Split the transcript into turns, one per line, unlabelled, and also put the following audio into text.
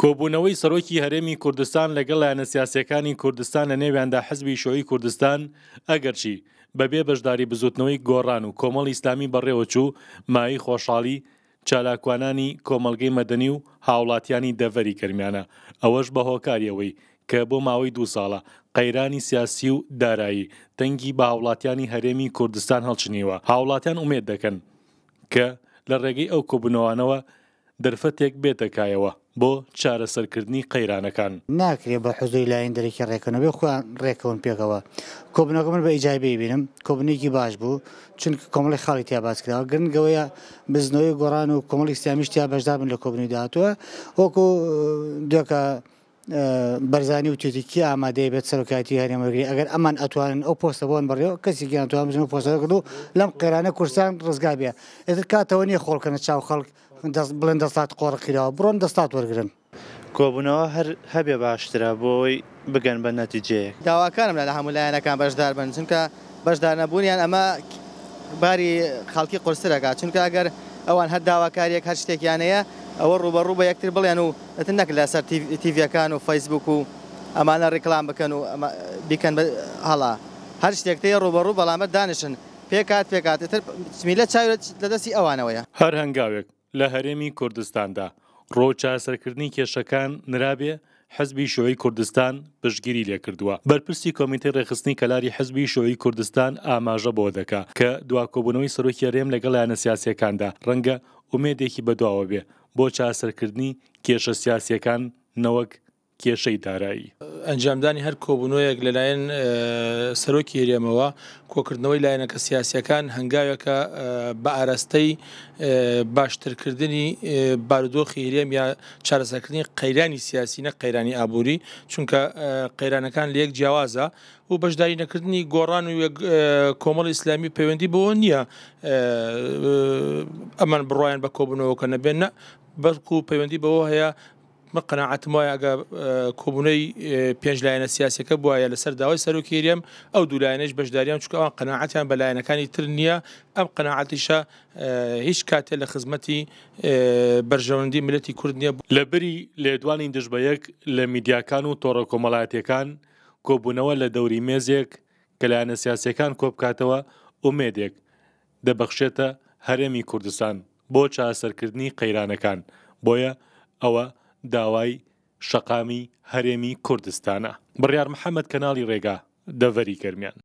کۆبوونەوەی سەرۆکی هەرێمی کوردستان لەگەڵ لایەنەسیاسەکانی کوردستان لە نێویاندا حزبی شۆی کوردستان ئەگەرچی بەبێ بەشداری بزوتنەوەی گۆڕان و کۆمەڵ ئیسلامی بەڕێوەچوو مای خۆشحاڵی چالاکوانانی کۆمەلگەی مەدەنی و هاوڵاتیانی دەڤەری کردمیانە ئەوەش بە هۆکاریەوەی کە بۆ ماوەی دوو ساڵە قەیرانی سیاسی و دارایی تەنگی بە هاوڵاتیانی هەرێمی کوردستان هەڵچنیوە هاوڵاتیان ئومێد دەکەن کە لە ڕێگەی ئەو کۆبنەوانەوە دەرفەتێک بێتەکایەوە بۆ چارەسەرکردنی قەیرانەکان
ناکرێ بە حزوی لاین دەرێکی ڕێکنە بێ خۆیان ڕێکەون پێکەوە کۆبنەکە من بە ئیجای ببینم کۆبنێکی باش بوو چونکە کۆمەڵی خاڵی تیا باس کراوە گرنگەوەیە بزنەوەی گۆران و کۆمەڵی سیامیشتیا بەشدا بن لە کۆبنی داهاتوە وەکو دوکە بەرزانی و تێتیکی ئامادەی بێت سەرکاتی هەرێمەگری ئەگەر ئەمان ئەتوانن ئەو پۆستە بۆن بڕێەوە کەسی گیان توان بژن و پۆستەکرد و لەم قێرانە کورسان ڕزگابێ ئێتر کاتەوە نیە خۆڵکەنە چاو خەڵک دەست بڵێن دەستات قۆڕقیرەوە بڕۆن دەستات وەرگن. کۆبوونەوە هەر هەبێ باشترە بۆی بگەن بە نەتیجەیە
داواکانم لە هەموو لایەنەکان بەشدار بن چونکە بەشدار نەبوونیان ئەمە باری خەڵکی قرسرەکە چونکە ئەگەر ئەوان هەر داواکاریەک هەر شتێکیانەیە ئەوە ڕوبەڕوو بە یەکتر بڵێن و نەک لەسەر تیڤەکان و فەیسبوک و ئەمانە ڕێکلام بکەن و بیکەن هەڵا هەر شتێکتەیە ڕوبەڕوو بەڵامەت دانیشن پێکات پێکاتتر میلە چاوێت لەدەستی ئەوانەوەیە
هەر هەنگاوێک لە هەرێمی کوردستاندا ڕۆ چاسەرکردنی کێشەکان نرابێ حزبی شوی کوردستان بشگیری لێ کردووە بەرپرسی کۆمیتە ڕێخستنی کەلاری حزبی شوی کوردستان ئاماژە بۆ دەکا کە دواکۆبوونەوەی سەرۆکی هەرێم لەگەڵ یانە سیاسەکاندا ڕەنگە ئومێدێکی بەدواوە بێ بۆ چاسەرکردنی کێشە سیاسەکان نەوەک کێشەی دارایی
ئەنجامدانی هەر کۆبوونەوەیەک لەلایەن سەرۆکی هێرێمەوە کۆکردنەوەی لایەنەکە سیاسەکان هەنگاوێکە بە ئاراستەی باشترکردنی بارودۆخی هێرێم یا چارەسەکردنی قەیرانی سیاسی نە قەیرانی ئابووری چونکە قەیرانەکان لە یەک جیاوازە و بەشداری نەکردنی گۆڕان و کۆمەڵ ئیسلامی پەیوەندی بۆ نییە ئەمان بڕایان بە کۆبوونەوەکە نەبێن بەڵکو و پەیوەندی بەوە هەیە من قەنەعاتم وایە ئەگە کۆبوونەی پێنج لایەنە سیاسەکە بواە لەسەر داوای سەرۆکێریەم ئەو دوولایەنش بەشداریان چکە ئەوان قەنەعاتیان بە لایەنەکانی تر نییە ئەم قەنەعاتیشە هیچ کاتێ لە خزمەتی بەرژەوەندی ملەتی کورد نیە لە
بری لێدوانی دژبەیەک لە میدیاکان و تۆڕە کۆمەڵاتیەکان کۆبوونەوە لە دەوری مێزێک کە لایەنە سیاسەکان کۆبکاتەوە ئومێدێک دەبەخشێتە هەرێمی کوردستان بۆ چاسەرکردنی قەیرانەکان بۆیە ئەوە داوای شەقامی هەرێمی کوردستانە بڕیار محەممەد کەناڵی ڕێگا دەڤەری گەرمیان